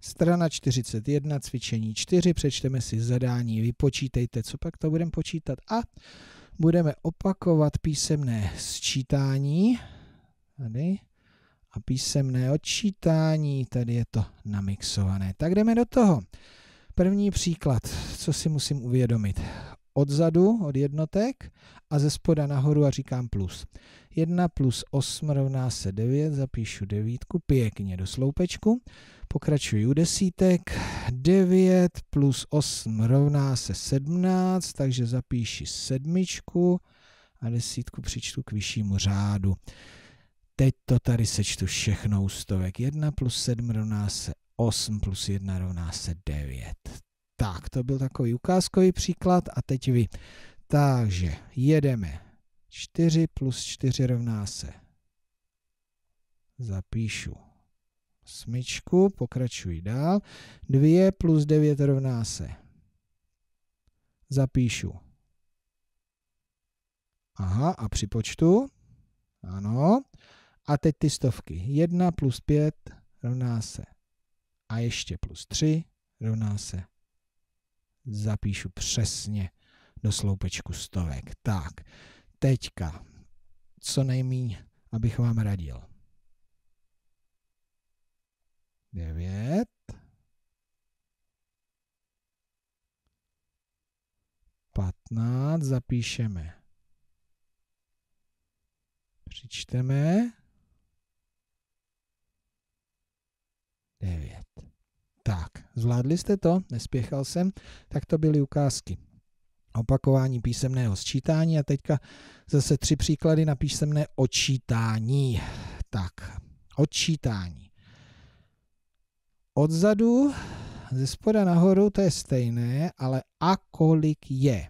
Strana 41, cvičení 4, přečteme si zadání, vypočítejte, co pak to budeme počítat a budeme opakovat písemné sčítání, tady, a písemné odčítání, tady je to namixované. Tak jdeme do toho. První příklad, co si musím uvědomit odzadu, od jednotek a ze spoda nahoru a říkám plus. 1 plus 8 rovná se 9, zapíšu devítku, pěkně do sloupečku. Pokračuji u desítek, 9 plus 8 rovná se 17, takže zapíši sedmičku a desítku přičtu k vyššímu řádu. Teď to tady sečtu všechno u stovek. 1 plus 7 rovná se 8 plus 1 rovná se 9. Tak, to byl takový ukázkový příklad a teď vy. Takže jedeme. 4 plus 4 rovná se. Zapíšu smyčku, pokračuji dál. 2 plus 9 rovná se. Zapíšu. Aha, a připočtu. Ano. A teď ty stovky. 1 plus 5 rovná se. A ještě plus 3 rovná se zapíšu přesně do sloupečku stovek. Tak, teďka, co nejméně, abych vám radil. 9. Patnáct zapíšeme. Přičteme. Zvládli jste to? Nespěchal jsem? Tak to byly ukázky. Opakování písemného sčítání a teďka zase tři příklady na písemné odčítání. Tak, odčítání. Odzadu, ze spoda nahoru, to je stejné, ale a kolik je.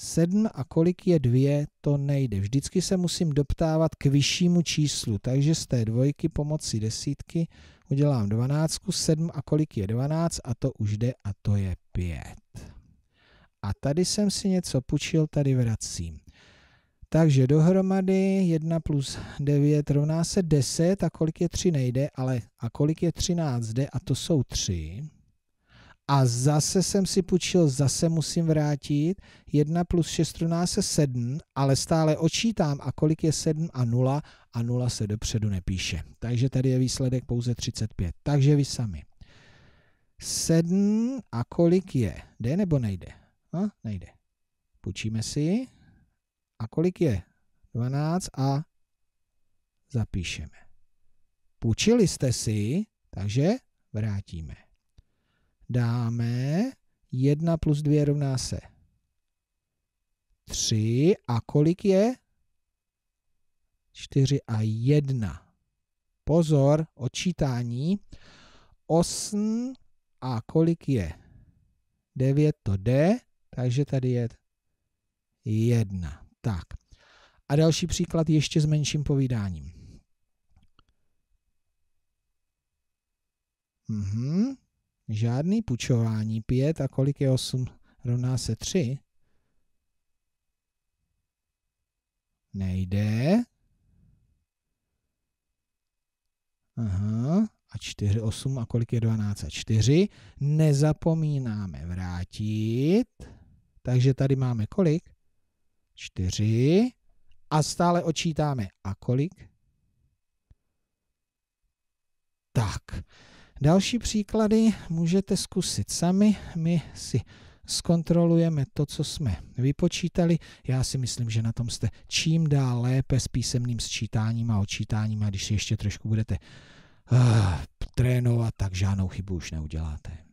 7 a kolik je 2, to nejde. Vždycky se musím doptávat k vyššímu číslu, takže z té dvojky pomocí desítky udělám 12, 7 a kolik je 12 a to už jde a to je 5. A tady jsem si něco půjčil, tady vracím. Takže dohromady 1 plus 9 rovná se 10 a kolik je 3 nejde, ale a kolik je 13 jde a to jsou 3 a zase jsem si půjčil, zase musím vrátit. 1 plus 6 rovná se 7, ale stále očítám a kolik je 7 a 0 a 0 se dopředu nepíše. Takže tady je výsledek pouze 35. Takže vy sami. 7 a kolik je? Jde nebo nejde? No, nejde. Půjčíme si. A kolik je? 12 a zapíšeme. Půjčili jste si, takže vrátíme dáme 1 plus 2 rovná se 3 a kolik je? 4 a 1. Pozor, odčítání. 8 a kolik je? 9 to jde, takže tady je 1. Tak. A další příklad ještě s menším povídáním. Mhm žádný půjčování, 5 a kolik je 8 rovná se 3. Nejde. Aha, a 4, 8 a kolik je 12 a 4. Nezapomínáme vrátit. Takže tady máme kolik? 4. A stále očítáme a kolik? Tak. Další příklady můžete zkusit sami. My si zkontrolujeme to, co jsme vypočítali. Já si myslím, že na tom jste čím dál lépe s písemným sčítáním a odčítáním a když si ještě trošku budete uh, trénovat, tak žádnou chybu už neuděláte.